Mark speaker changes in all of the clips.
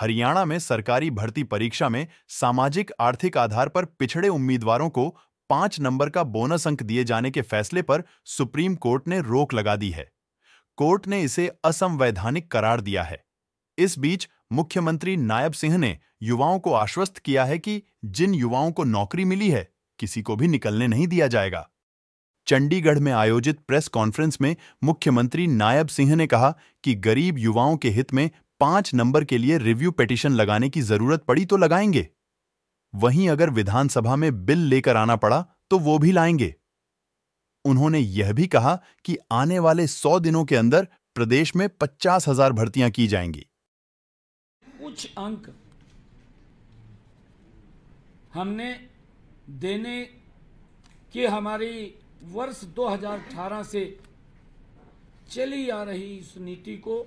Speaker 1: हरियाणा में सरकारी भर्ती परीक्षा में सामाजिक आर्थिक आधार पर पिछड़े उम्मीदवारों को पांच नंबर का बोनस अंक दिए जाने के फैसले पर सुप्रीम कोर्ट ने रोक लगा दी है कोर्ट ने इसे असंवैधानिक करार दिया है इस बीच मुख्यमंत्री नायब सिंह ने युवाओं को आश्वस्त किया है कि जिन युवाओं को नौकरी मिली है किसी को भी निकलने नहीं दिया जाएगा चंडीगढ़ में आयोजित प्रेस कॉन्फ्रेंस में मुख्यमंत्री नायब सिंह ने कहा कि गरीब युवाओं के हित में पांच नंबर के लिए रिव्यू पिटिशन लगाने की जरूरत पड़ी तो लगाएंगे वहीं अगर विधानसभा में बिल लेकर आना पड़ा तो वो भी लाएंगे उन्होंने यह भी कहा कि आने वाले सौ दिनों के अंदर प्रदेश में पचास हजार भर्तियां की जाएंगी
Speaker 2: कुछ अंक हमने देने की हमारी वर्ष 2018 से चली आ रही इस नीति को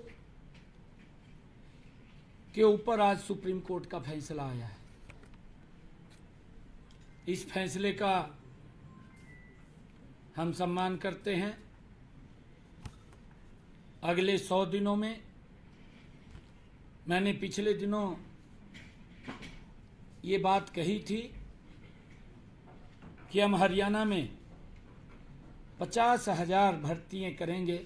Speaker 2: के ऊपर आज सुप्रीम कोर्ट का फैसला आया है इस फैसले का हम सम्मान करते हैं अगले सौ दिनों में मैंने पिछले दिनों ये बात कही थी कि हम हरियाणा में पचास हजार भर्तियाँ करेंगे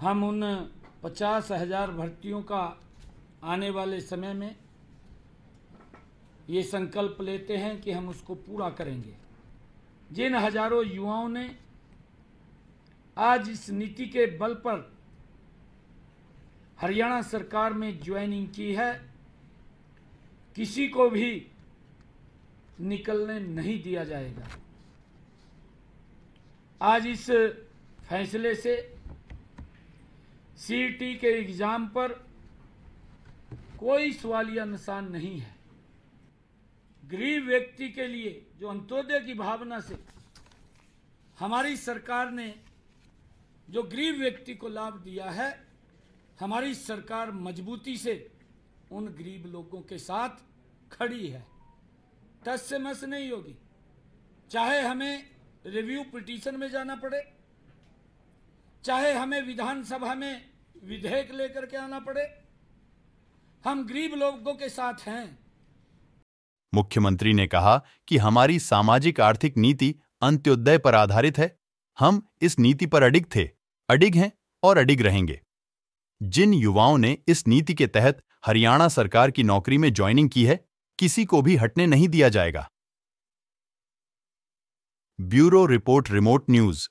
Speaker 2: हम उन पचास हजार भर्तियों का आने वाले समय में ये संकल्प लेते हैं कि हम उसको पूरा करेंगे जिन हजारों युवाओं ने आज इस नीति के बल पर हरियाणा सरकार में ज्वाइनिंग की है किसी को भी निकलने नहीं दिया जाएगा आज इस फैसले से सीटी के एग्ज़ाम पर कोई सवालिया निशान नहीं है गरीब व्यक्ति के लिए जो अंत्योदय की भावना से हमारी सरकार ने जो गरीब व्यक्ति को लाभ दिया है हमारी सरकार मजबूती से उन गरीब लोगों के साथ खड़ी है तस से मस नहीं होगी चाहे हमें रिव्यू पिटीशन में जाना पड़े चाहे हमें विधानसभा में विधेयक लेकर के आना पड़े हम गरीब लोगों के साथ हैं
Speaker 1: मुख्यमंत्री ने कहा कि हमारी सामाजिक आर्थिक नीति अंत्योदय पर आधारित है हम इस नीति पर अडिग थे अडिग हैं और अडिग रहेंगे जिन युवाओं ने इस नीति के तहत हरियाणा सरकार की नौकरी में ज्वाइनिंग की है किसी को भी हटने नहीं दिया जाएगा ब्यूरो
Speaker 2: रिपोर्ट रिमोट न्यूज़